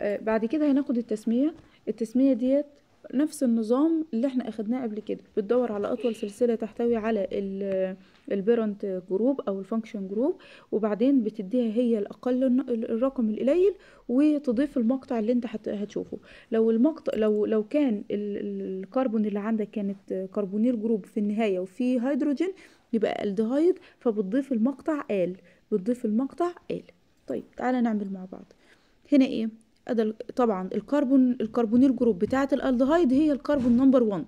آه، بعد كده هناخد التسمية التسمية ديت نفس النظام اللي احنا اخدناه قبل كده بتدور على اطول سلسله تحتوي على البيرنت جروب او الفانكشن جروب وبعدين بتديها هي الاقل الرقم القليل وتضيف المقطع اللي انت هتشوفه لو المقطع لو لو كان الكربون اللي عندك كانت كربونيل جروب في النهايه وفي هيدروجين يبقى الدهايد فبتضيف المقطع ال بتضيف المقطع ال طيب تعالى نعمل مع بعض هنا ايه ادى طبعا الكربون الكربونيل جروب بتاعه الالدهايد هي الكربون نمبر 1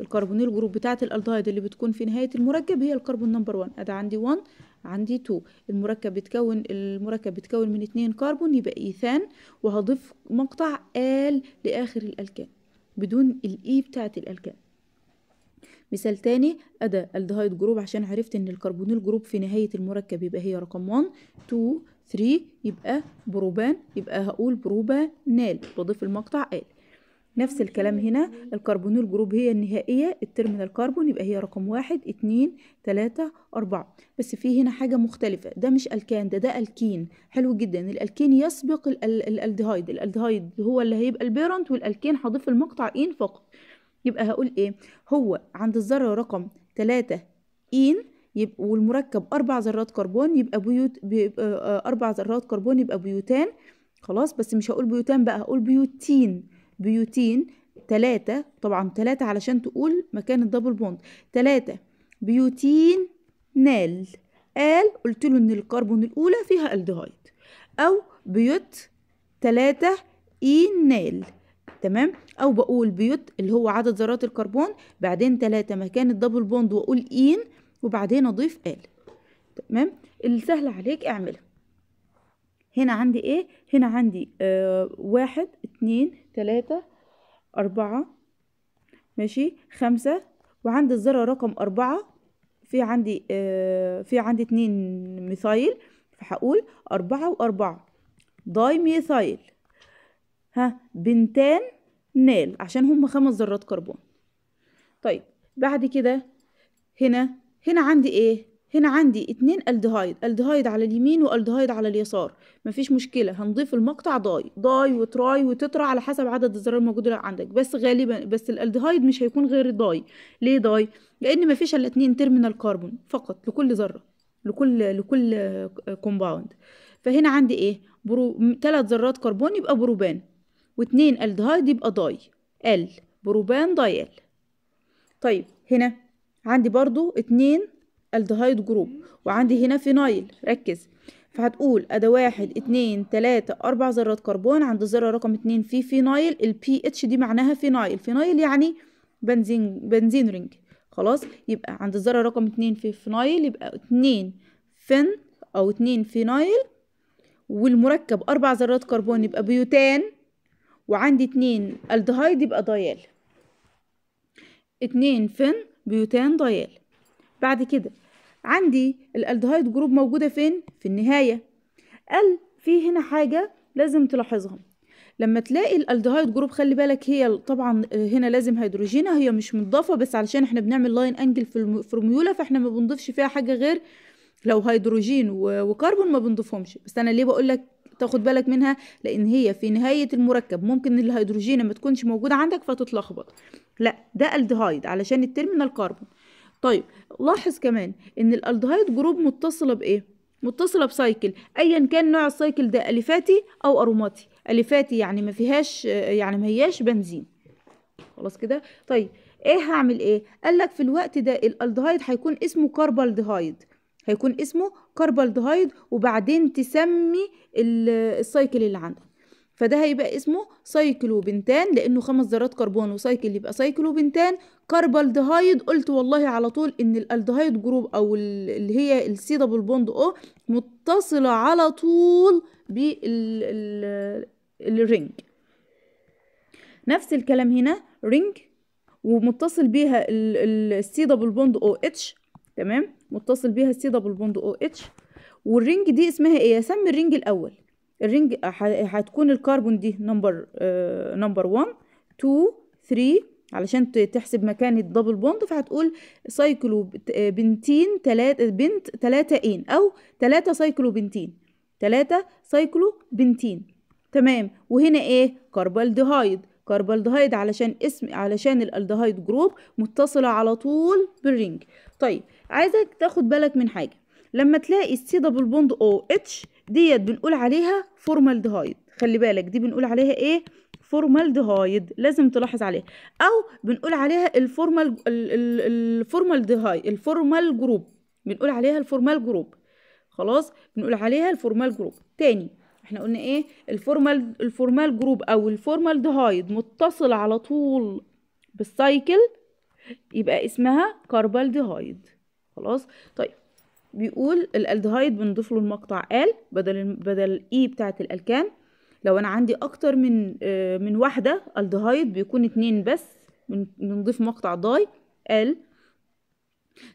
الكربونيل جروب بتاعه الالدهايد اللي بتكون في نهايه المركب هي الكربون نمبر 1 ادى عندي 1 عندي 2 المركب بيتكون المركب بيتكون من اتنين كربون يبقى ايثان وهضيف مقطع ال لاخر الالكان بدون الاي e بتاعه الالكان مثال تاني أدى الدهايد جروب عشان عرفت إن الكربونيل جروب في نهاية المركب يبقى هي رقم 1 2 3 يبقى بروبان يبقى هقول بروبانال بضيف المقطع ال نفس الكلام هنا الكربونيل جروب هي النهائية الترمينال كربون يبقى هي رقم واحد اتنين تلاتة أربعة بس في هنا حاجة مختلفة ده مش ألكان ده ده ألكين حلو جدا الألكين يسبق الألدهايد الألدهايد هو اللي هيبقى البيرنت والألكين هضيف المقطع إين فقط يبقى هقول إيه هو عند الذرة رقم تلاتة إين يبقى والمركب أربع ذرات كربون يبقى بيوت بيبقى آه، أربع ذرات كربون يبقى بيوتان خلاص بس مش هقول بيوتان بقى هقول بيوتين بيوتين تلاتة طبعا تلاتة علشان تقول مكان الدبل بوند تلاتة بيوتين نال قال قلت له إن الكربون الأولى فيها الدهايد أو بيوت تلاتة اين e نال تمام او بقول بيوت اللي هو عدد ذرات الكربون بعدين تلاتة مكان الدبل بوند واقول اين e وبعدين أضيف ال تمام السهل عليك اعملها هنا عندي ايه هنا عندي آه واحد اتنين تلاتة أربعة ماشي خمسة وعندي الذرة رقم أربعة في عندي آه في عندي اتنين ميثايل فهقول أربعة وأربعة داي ميثايل ها بنتان نال عشان هما خمس ذرات كربون طيب بعد كده هنا هنا عندي ايه هنا عندي اتنين الدهايد الدهايد على اليمين والدهايد على اليسار مفيش مشكلة هنضيف المقطع داي داي وتراي وتترا على حسب عدد الذرات الموجودة عندك بس غالبا بس الالدهايد مش هيكون غير داي ليه داي لان مفيش الا اتنين تيرمينال كربون فقط لكل ذرة لكل لكل كومباوند فهنا عندي ايه برو... تلات ذرات كربون يبقى بروبان واتنين الدهايد يبقى داي ال بروبان داي ال طيب هنا عندي برضو اتنين الدهايد جروب وعندي هنا فينايل ركز فهتقول أدا واحد اتنين تلاتة أربع ذرات كربون عند الذرة رقم اتنين في فينايل البي اتش دي معناها فينايل فينايل يعني بنزين بنزين رينج خلاص يبقى عند الذرة رقم اتنين في فينايل يبقى اتنين فين أو اتنين فينايل والمركب أربع ذرات كربون يبقى بيوتان وعندي اتنين الدهايد يبقى ضيال اتنين فين بيوتان ضيال بعد كده عندي الالدهايد جروب موجودة فين؟ في النهاية ال في هنا حاجة لازم تلاحظها لما تلاقي الالدهايد جروب خلي بالك هي طبعا آه، هنا لازم هيدروجينها هي مش مضافة بس علشان احنا بنعمل لاين انجل في الفورميولا فاحنا ما بنضيفش فيها حاجة غير لو هيدروجين وكربون ما بنضيفهمش بس انا ليه بقول لك تاخد بالك منها لان هي في نهايه المركب ممكن الهيدروجين ما تكونش موجوده عندك فتتلخبط لا ده الدهايد علشان الترمينال كاربون طيب لاحظ كمان ان الالدهايد جروب متصله بايه متصله بسايكل ايا كان نوع السايكل ده اليفاتي او اروماتي اليفاتي يعني ما فيهاش يعني ما هياش بنزين خلاص كده طيب ايه هعمل ايه قال لك في الوقت ده الالدهايد هيكون اسمه كاربالدهايد هيكون اسمه كاربالدهايد وبعدين تسمي السايكل اللي عندك فده هيبقى اسمه سايكلوبنتان لانه خمس ذرات كربون وسايكل يبقى سايكلوبنتان كربالدهايد قلت والله على طول ان الالدهايد جروب او اللي هي السي دبل بوند او متصله على طول بالرينج نفس الكلام هنا رينج ومتصل بيها السي دبل بوند او اتش تمام متصل بيها السي دبل بوند او اتش والرينج دي اسمها ايه سمي الرينج الاول الرينج هتكون الكربون دي نمبر آه، نمبر 1 2 3 علشان تحسب مكان الدبل بوند فهتقول سايكلو آه، بنتين تلاتة بنت تلاتة ان إيه؟ او تلاتة سايكلو بنتين تلاتة سايكلو بنتين تمام وهنا ايه كربالدهايد كربالدهايد علشان اسم علشان الالدهايد جروب متصلة على طول بالرينج طيب عايزك تاخد بالك من حاجة لما تلاقي السي دبل بوند او اتش ديت بنقول عليها فورمالدهايد خلي بالك دي بنقول عليها ايه فورمالدهايد لازم تلاحظ عليها او بنقول عليها الفورمال الفورمالدهايد الفورمال جروب بنقول عليها الفورمال جروب خلاص بنقول عليها الفورمال جروب تاني احنا قلنا ايه الفورمال الفورمال جروب او الفورمالدهايد متصل على طول بالسايكل يبقى اسمها كاربالدهايد خلاص طيب بيقول الالدهايد بنضيف له المقطع ال بدل بدل اي e بتاعه الالكان لو انا عندي اكتر من آه، من واحده الدهايد بيكون اتنين بس بنضيف مقطع داي ال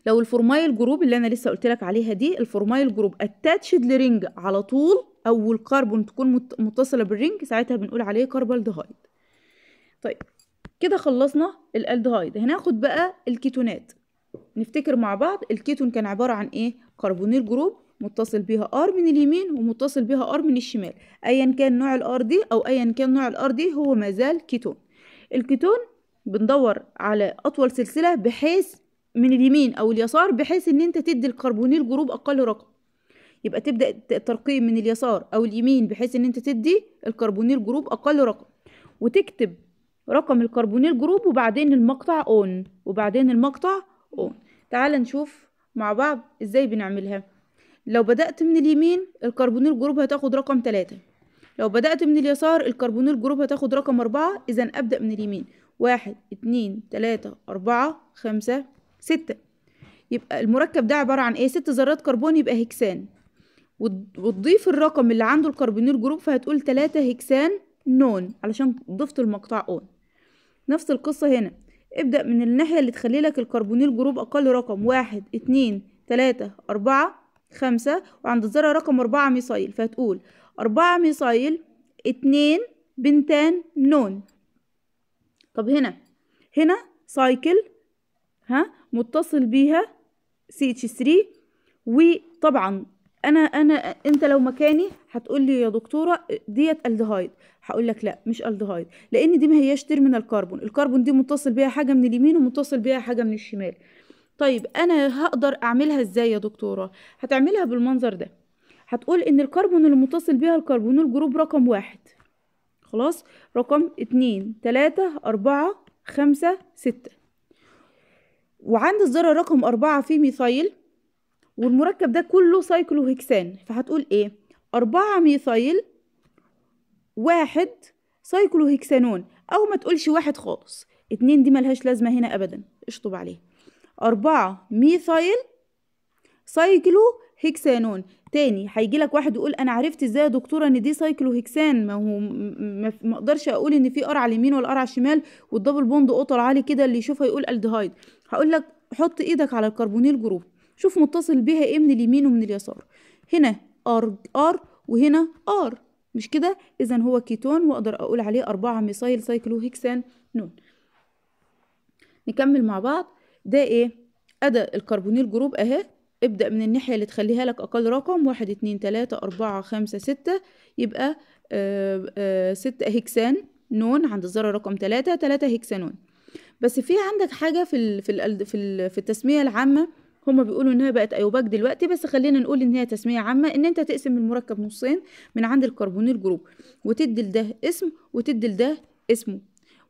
لو الفورمايل جروب اللي انا لسه قلت لك عليها دي الفورمايل جروب اتاتشد لرينج على طول او الكربون تكون متصله بالرينج ساعتها بنقول عليه كربالدهايد طيب كده خلصنا الالدهايد هناخد بقى الكيتونات نفتكر مع بعض الكيتون كان عبارة عن ايه كربونيل جروب متصل بها ار من اليمين ومتصل بها ار من الشمال ايا كان نوع الار دي او ايا كان نوع الار دي هو مازال كيتون الكيتون بندور على اطول سلسله بحيث من اليمين او اليسار بحيث ان انت تدي الكربونيل جروب اقل رقم يبقى تبدا الترقيم من اليسار او اليمين بحيث ان انت تدي الكربونيل جروب اقل رقم وتكتب رقم الكربونيل جروب وبعدين المقطع اون وبعدين المقطع اون تعال نشوف مع بعض ازاي بنعملها لو بدأت من اليمين الكربونيل جروب هتاخد رقم تلاتة لو بدأت من اليسار الكربونيل جروب هتاخد رقم أربعة إذا أبدأ من اليمين واحد اتنين تلاتة أربعة خمسة ستة يبقى المركب ده عبارة عن ايه ست ذرات كربون يبقى هكسان وتضيف الرقم اللي عنده الكربونيل جروب فهتقول تلاتة هكسان نون علشان ضفت المقطع اون نفس القصة هنا ابدأ من الناحية اللي تخلي لك الكربونيل جروب أقل رقم واحد اتنين تلاتة أربعة خمسة وعند الذرة رقم أربعة ميصايل فهتقول أربعة ميصايل اتنين بنتان نون طب هنا هنا سايكل ها متصل بيها CH3 وطبعا انا انا انت لو مكاني هتقول لي يا دكتوره ديت الدهايد هقول لك لا مش الدهايد لان دي ما هياش من كربون الكربون دي متصل بيها حاجه من اليمين ومتصل بيها حاجه من الشمال طيب انا هقدر اعملها ازاي يا دكتوره هتعملها بالمنظر ده هتقول ان الكربون اللي متصل بيها الكربون الجروب رقم واحد خلاص رقم اتنين تلاتة أربعة خمسة ستة وعند الذرة رقم أربعة في ميثايل والمركب ده كله سايكلوهكسان فهتقول ايه أربعة ميثايل واحد سايكلوهكسانون أو ما تقولش واحد خالص اتنين دي ملهاش لازمة هنا أبدا اشطب عليه أربعة ميثايل سايكلو هكسانون تاني هيجي لك واحد يقول انا عرفت ازاي يا دكتوره ان دي سايكلو هكسان ما هو ما اقدرش اقول ان في قرع على اليمين ولا قرع على الشمال والدبل بوند قطر عالي كده اللي يشوفها يقول الدهايد هقول لك حط ايدك على الكربونيل جروب شوف متصل بيها ايه من اليمين ومن اليسار هنا ار ار وهنا ار مش كده اذا هو كيتون واقدر اقول عليه أربعة ميثايل سايكلوهكسان نون نكمل مع بعض ده ايه ادا الكربونيل جروب اهي ابدأ من الناحية اللي تخليها لك أقل رقم واحد اتنين تلاتة أربعة خمسة ستة يبقى آه آه ستة هيكسان نون عند الذرة رقم تلاتة تلاتة هيكسانون بس في عندك حاجة في ال في ال في, ال في التسمية العامة هما بيقولوا انها بقت ايوباك دلوقتي بس خلينا نقول ان هي تسميه عامه ان انت تقسم المركب نصين من عند الكربونيل جروب وتدي لده اسم وتدي لده اسمه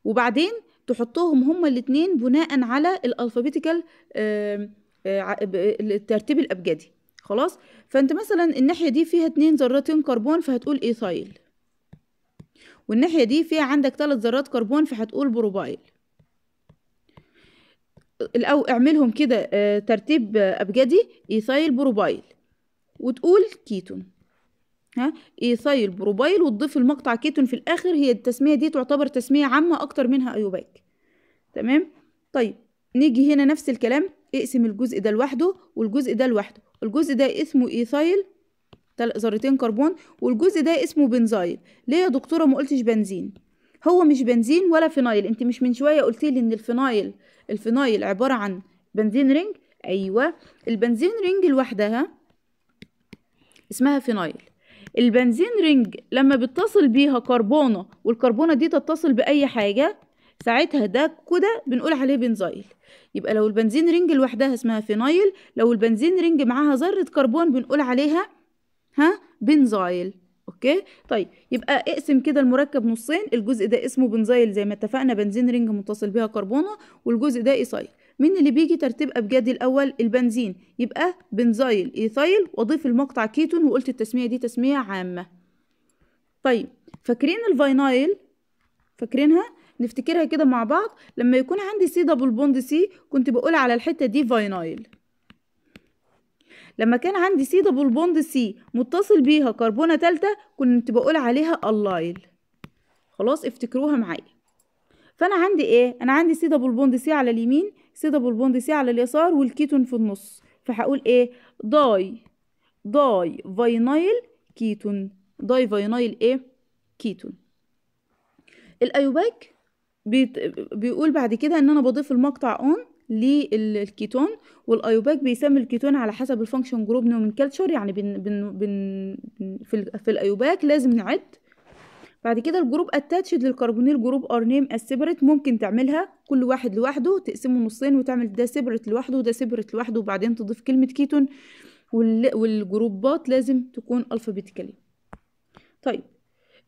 وبعدين تحطهم هما الاثنين بناء على الالفابيتيكال آه، الترتيب الابجدي خلاص فانت مثلا الناحيه دي فيها اتنين ذرتين كربون فهتقول ايثايل والناحيه دي فيها عندك ثلاث ذرات كربون فهتقول بروبايل او اعملهم كده آه، ترتيب أبجدي إيثايل بروبايل وتقول كيتون ها إيثايل بروبايل وتضيف المقطع كيتون في الآخر هي التسمية دي تعتبر تسمية عامة أكتر منها أيوباك تمام طيب نيجي هنا نفس الكلام اقسم الجزء ده لوحده والجزء ده لوحده الجزء ده اسمه إيثايل ذرتين كربون والجزء ده اسمه بنزايل ليه يا دكتورة ما قلتش بنزين هو مش بنزين ولا فينايل انت مش من شويه قلتي لي ان الفينايل الفينايل عباره عن بنزين رينج ايوه البنزين رينج لوحدها اسمها فينايل البنزين رينج لما بتصل بيها كربونه والكربونه دي تتصل باي حاجه ساعتها ده كده بنقول عليه بنزايل يبقى لو البنزين رينج لوحدها اسمها فينايل لو البنزين رينج معاها ذره كربون بنقول عليها ها بنزايل اوكي طيب يبقى اقسم كده المركب نصين الجزء ده اسمه بنزايل زي ما اتفقنا بنزين رينج متصل بها كربونه والجزء ده ايثايل مين اللي بيجي ترتيب ابجدي الاول البنزين يبقى بنزايل ايثايل واضيف المقطع كيتون وقلت التسميه دي تسميه عامه طيب فاكرين الفاينايل فاكرينها نفتكرها كده مع بعض لما يكون عندي سي دبل بوند سي كنت بقول على الحته دي فاينايل لما كان عندي سي دبل بوند سي متصل بيها كربونة تالتة كنت بقول عليها اللايل خلاص افتكروها معايا فانا عندي ايه انا عندي سي دبل بوند سي على اليمين سي دبل بوند سي على اليسار والكيتون في النص فهقول ايه داي داي فاينايل كيتون داي فاينايل ايه كيتون الايوباك بيقول بعد كده ان انا بضيف المقطع اون للكيتون والايوباك بيسمي الكيتون على حسب الفانكشن جروب نومنكلتشر يعني بن بن بن في, في الايوباك لازم نعد بعد كده الجروب اتاتشد للكربونيل جروب ار نيم السيبريت ممكن تعملها كل واحد لوحده تقسمه نصين وتعمل ده سيبريت لوحده وده سيبريت لوحده وبعدين تضيف كلمه كيتون والجروبات لازم تكون الفابيتيكالي طيب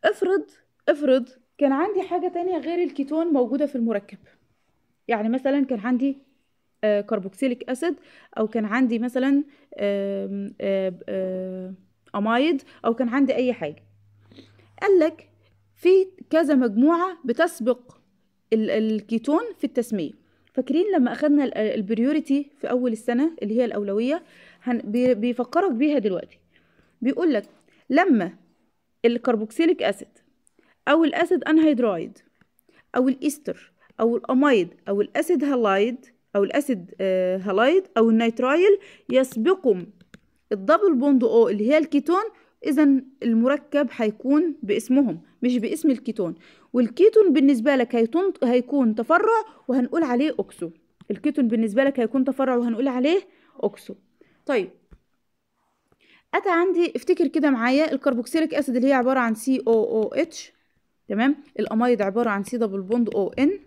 افرض افرض كان عندي حاجه تانية غير الكيتون موجوده في المركب يعني مثلا كان عندي كربوكسيليك آه، اسيد او كان عندي مثلا امايد آه، او كان عندي اي حاجه قال لك في كذا مجموعه بتسبق الكيتون في التسميه فاكرين لما اخدنا البريوريتي في اول السنه اللي هي الاولويه بيفكرك بيها دلوقتي بيقول لك لما الكربوكسيليك اسيد او الاسيد انهيدرايد او الايستر او الامايد او الاسيد هالايد أو الأسيد آه، هالايد أو النيترايل يسبقهم الدبل بوند أو اللي هي الكيتون إذا المركب هيكون باسمهم مش باسم الكيتون والكيتون بالنسبة لك هيكون تفرع وهنقول عليه أوكسو الكيتون بالنسبة لك هيكون تفرع وهنقول عليه أوكسو طيب أتى عندي افتكر كده معايا الكربوكسيليك أسيد اللي هي عبارة عن سي او او اتش تمام الأمايد عبارة عن سي دبل بوند او ان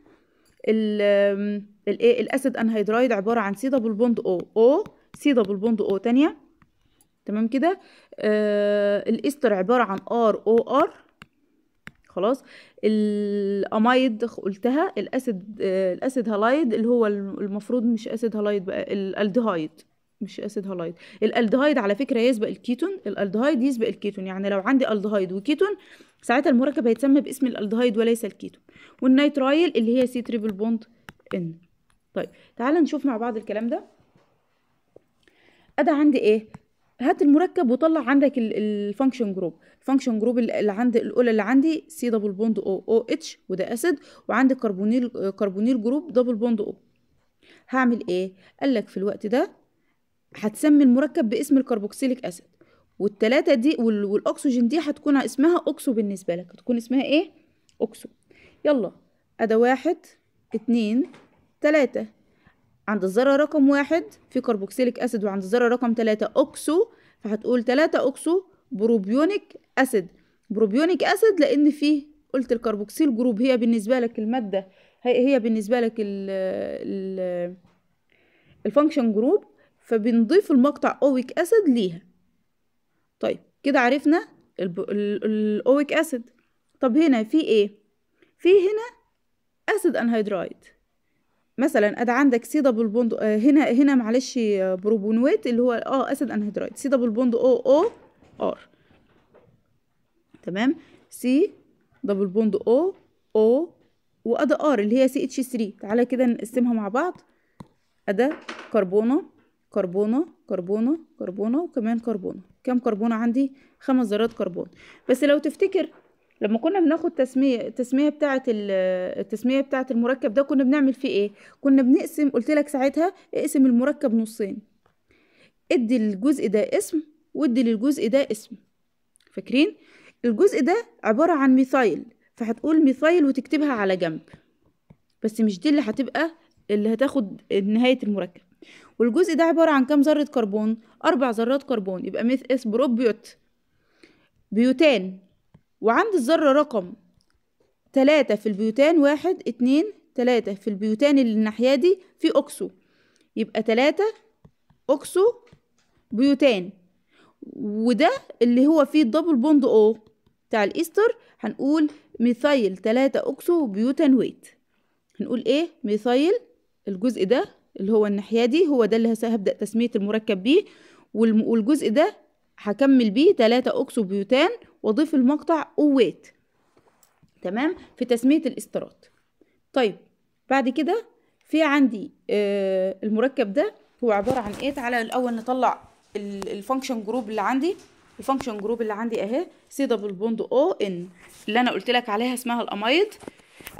الايه الاسيد انهيدرايد عباره عن سي دبل بوند او او سي دبل بوند او تانية تمام كده آه الاستر عباره عن ار او ار خلاص الامايد قلتها الاسيد آه الاسيد هالايد اللي هو المفروض مش اسيد هالايد بقى الالدهايد مش اسيد هالايد الالدهايد على فكره يسبق الكيتون الالدهايد يسبق الكيتون يعني لو عندي الدهايد وكيتون ساعتها المركب هيتسمى باسم الالدهايد وليس الكيتون والنيترايل اللي هي سي تريبل بوند ان طيب تعالى نشوف مع بعض الكلام ده ادي عندي ايه هات المركب وطلع عندك الفانكشن جروب الفانكشن جروب اللي عند الاولى اللي عندي سي دبل بوند او او اتش وده اسيد وعندي كربونيل كربونيل جروب دبل بوند او هعمل ايه قال لك في الوقت ده هتسمي المركب باسم الكربوكسيليك اسيد والتلاتة دي والاكسجين دي هتكون اسمها اوكسو بالنسبة لك هتكون اسمها ايه اوكسو يلا ادا واحد اتنين تلاتة عند الذرة رقم واحد في كربوكسيليك اسيد وعند الذرة رقم تلاتة اوكسو فهتقول تلاتة اوكسو بروبيونيك اسيد بروبيونيك اسيد لان فيه قلت الكربوكسيل جروب هي بالنسبة لك المادة هي بالنسبة لك الفانكشن جروب فبنضيف المقطع اويك اسيد ليها طيب كده عرفنا الاويك اسيد طب هنا في ايه في هنا اسيد انهيدرايد مثلا ادي عندك سي دبل بوند آه، هنا هنا معلش بروبونويت اللي هو اه اسيد انهيدرايد دبل بوند او او ار تمام سي دبل بوند او او وادا ار اللي هي سي اتش 3 تعالى كده نقسمها مع بعض ادا كربونه كربونة كربونة كربونة وكمان كربونة كام كربونة عندي خمس ذرات كربون بس لو تفتكر لما كنا بناخد تسمية التسمية بتاعة التسمية بتاعة المركب ده كنا بنعمل فيه ايه كنا بنقسم قلت لك ساعتها اقسم المركب نصين ادي الجزء ده اسم وادي للجزء ده اسم فاكرين الجزء ده عبارة عن ميثايل فهتقول ميثايل وتكتبها على جنب بس مش دي اللي هتبقى اللي هتاخد نهاية المركب والجزء ده عبارة عن كام ذرة كربون أربع ذرات كربون يبقى ميث اس بروبيوت بيوتان وعند الذرة رقم تلاتة في البيوتان واحد اتنين تلاتة في البيوتان اللي الناحية دي في أوكسو يبقى تلاتة أوكسو بيوتان وده اللي هو فيه الدبل بوند او بتاع الايستر هنقول ميثايل أكسو اوكسو ويت هنقول ايه ميثايل الجزء ده اللي هو الناحية دي هو ده اللي هبدأ تسمية المركب بيه والجزء ده هكمل بيه 3 أكسوبيوتان وأضيف المقطع أويت تمام في تسمية الاسترات طيب بعد كده في عندي آه المركب ده هو عبارة عن ايه تعالى الأول نطلع الفانكشن جروب اللي عندي الفانكشن جروب اللي عندي اهي سي دبل بوند او ان اللي انا قلت لك عليها اسمها الامايد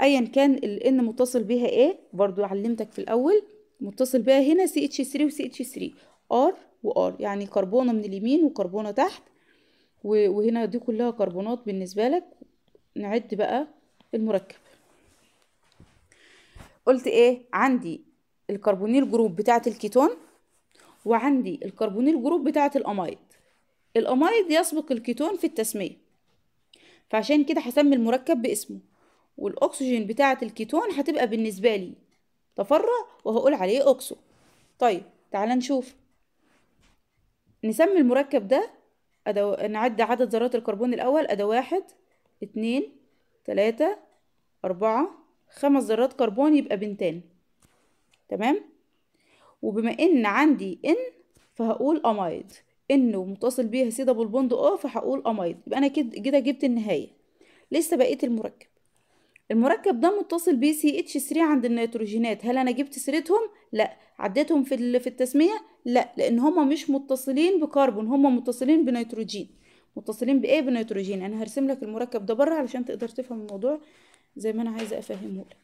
ايا كان الان متصل بيها ايه برضو علمتك في الاول متصل بقى هنا سي اتش 3 وسي اتش 3 ار وار يعني كربونه من اليمين وكربونه تحت وهنا دي كلها كربونات بالنسبه لك نعد بقى المركب قلت ايه عندي الكربونيل جروب بتاعه الكيتون وعندي الكربونيل جروب بتاعه الامايد الامايد يسبق الكيتون في التسميه فعشان كده هسمي المركب باسمه والاكسجين بتاعه الكيتون هتبقى بالنسبه لي تفرع وهقول عليه أوكسو طيب تعالى نشوف نسمي المركب ده أدو... نعد عدد ذرات الكربون الأول أدا واحد اتنين تلاتة أربعة خمس ذرات كربون يبقى بنتان تمام وبما إن عندي إن فهقول أمايد إن ومتصل بيها سيدابل بوند أه فهقول أمايد يبقى أنا كده جبت النهاية لسه بقيت المركب المركب ده متصل بي سي اتش 3 عند النيتروجينات هل انا جبت سيرتهم لا عديتهم في في التسميه لا لان هما مش متصلين بكربون هما متصلين بنيتروجين متصلين بايه بنيتروجين انا هرسم لك المركب ده بره علشان تقدر تفهم الموضوع زي ما انا عايزه افهمه لك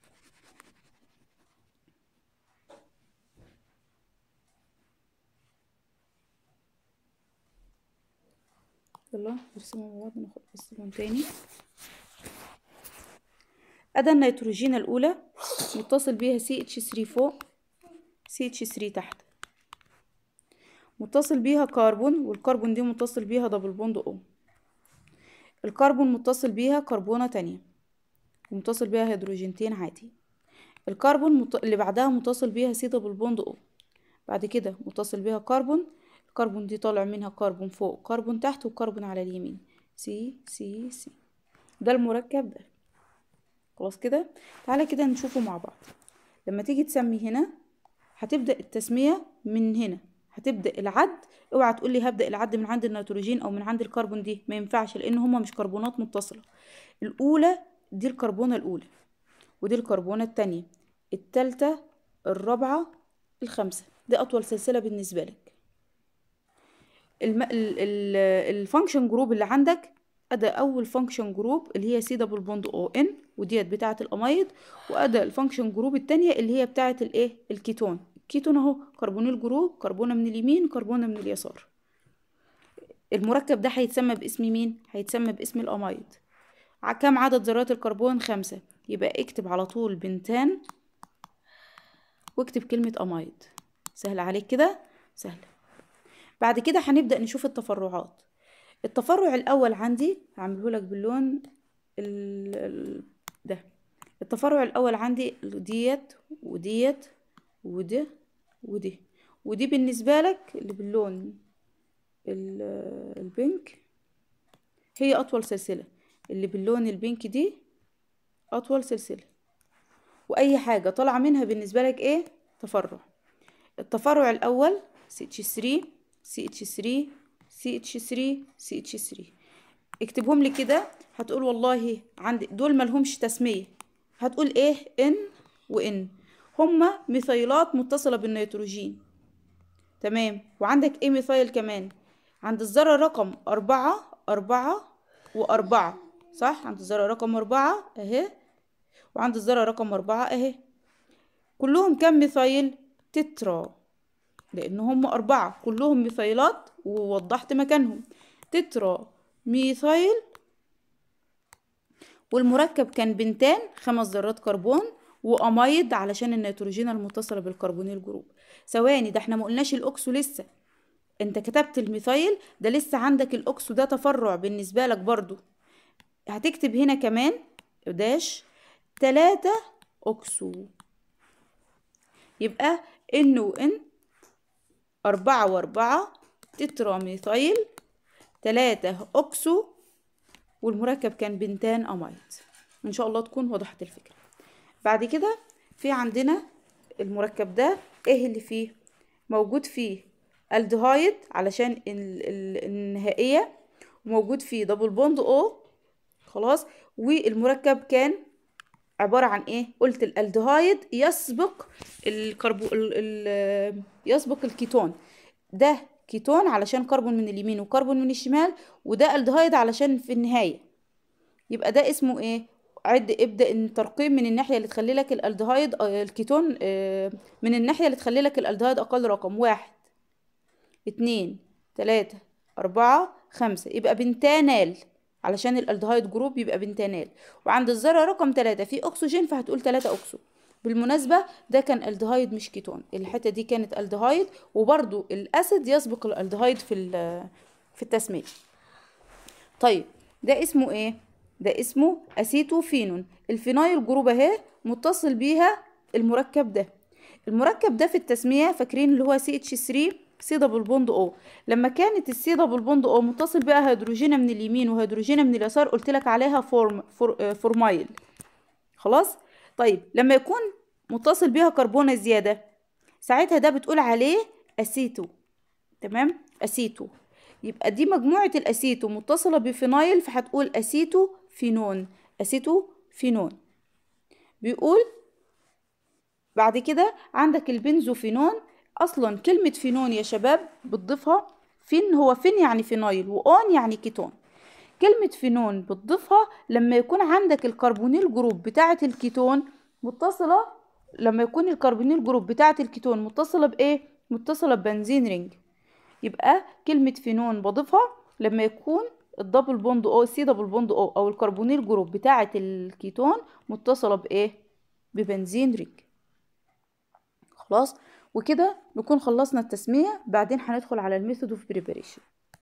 يلا نرسمه مع بعض ناخد بس لون تاني أدا النيتروجين الأولى متصل بيها CH3 فوق CH3 تحت متصل بيها كربون والكربون دي متصل بيها دبل بوند O الكربون متصل بيها كربونة تانية ومتصل بيها هيدروجينتين عادي الكربون مت... اللي بعدها متصل بيها سي دبل بوند او بعد كده متصل بيها كربون الكربون دي طالع منها كربون فوق كربون تحت وكربون على اليمين سي سي سي ده المركب ده خلاص كده تعالى كده نشوفه مع بعض لما تيجي تسمي هنا هتبدأ التسمية من هنا هتبدأ العد اوعى تقول لي هبدأ العد من عند النيتروجين او من عند الكربون دي ما ينفعش لان هما مش كربونات متصلة الاولى دي الكربونة الاولى ودي الكربونة التانية التالتة الرابعة الخامسة دي اطول سلسلة بالنسبة لك الفانكشن جروب اللي عندك ادي اول فانكشن جروب اللي هي سي دبل بوند او ان وديت بتاعه الامايد وادي الفانكشن جروب الثانيه اللي هي بتاعه الايه الكيتون الكيتون اهو كربونيل جروب كربونه من اليمين كربونه من اليسار المركب ده هيتسمى باسم مين هيتسمى باسم الامايد كم عدد ذرات الكربون خمسة يبقى اكتب على طول بنتان واكتب كلمة أمايد سهل عليك كده سهل بعد كده هنبدأ نشوف التفرعات التفرع الاول عندي هعمله لك باللون ال... ده التفرع الاول عندي ديت وديت وده وده ودي بالنسبه لك اللي باللون البينك هي اطول سلسله اللي باللون البينك دي اطول سلسله واي حاجه طالعه منها بالنسبه لك ايه تفرع التفرع الاول سي اتش 3 سي اتش 3 سي اتش 3 سي اتش 3 اكتبهم لي كده هتقول والله عندي دول ملهمش تسميه هتقول ايه ان وان هما ميثايلات متصله بالنيتروجين تمام وعندك ايه ميثايل كمان عند الذره رقم أربعة أربعة وأربعة صح عند الذره رقم أربعة اهي وعند الذره رقم أربعة اهي كلهم كم ميثايل تترا لأن هم أربعة كلهم ميثايلات ووضحت مكانهم تترا ميثايل والمركب كان بنتان خمس ذرات كربون وأمايد علشان النيتروجين المتصلة بالكربونيل جروب ثواني ده احنا ما قلناش الأوكسو لسه انت كتبت الميثايل ده لسه عندك الأوكسو ده تفرع بالنسبة لك برضو هتكتب هنا كمان داش تلاتة أوكسو يبقى ان N أربعة وأربعة تتراميثايل طيب؟ تلاتة أوكسو والمركب كان بنتان أمايت إن شاء الله تكون وضحت الفكرة بعد كده في عندنا المركب ده إيه اللي فيه موجود فيه الدهايد علشان النهائية وموجود فيه دبل بوند أو خلاص والمركب كان عبارة عن ايه قلت الالدهايد يسبق الكربو ال... يسبق الكيتون ده كيتون علشان كربون من اليمين وكربون من الشمال وده الدهايد علشان في النهاية يبقى ده اسمه ايه عد ابدا الترقيم من الناحيه اللي تخلي لك الالدهايد آه، الكيتون آه، من الناحيه اللي تخلي لك الالدهايد اقل رقم واحد اتنين تلاتة أربعة خمسة يبقى بنتانال علشان الالدهايد جروب يبقى بنتانال وعند الذره رقم 3 في اكسجين فهتقول 3 اكسو بالمناسبه ده كان الدهايد مش كيتون الحته دي كانت الدهايد وبرده الاسيد يسبق الالدهايد في في التسميه طيب ده اسمه ايه ده اسمه اسيتوفينون الفينايل جروب اهي متصل بيها المركب ده المركب ده في التسميه فاكرين اللي هو سي اتش 3 سي دبل بوند او لما كانت السي دبل بوند او متصل بقى هيدروجينه من اليمين وهيدروجينه من اليسار قلت لك عليها فورم فور فورمايل خلاص طيب لما يكون متصل بيها كربونه زياده ساعتها ده بتقول عليه اسيتو تمام اسيتو يبقى دي مجموعه الاسيتو متصله بفينايل فهتقول اسيتو فينون اسيتو فينون بيقول بعد كده عندك البنزوفينون أصلا كلمة فينون يا شباب بتضيفها فين هو فين يعني فينايل وأون يعني كيتون كلمة فينون بتضيفها لما يكون عندك الكربونيل جروب بتاعة الكيتون متصلة لما يكون الكربونيل جروب بتاعة الكيتون متصلة بإيه؟ متصلة ببنزين رينج يبقى كلمة فينون بضيفها لما يكون الدبل بوند او سي دبل بوند او او الكربونيل جروب بتاعة الكيتون متصلة بايه ببنزين رينج خلاص وكده نكون خلصنا التسمية بعدين هندخل على الميثود اوف بريباريشن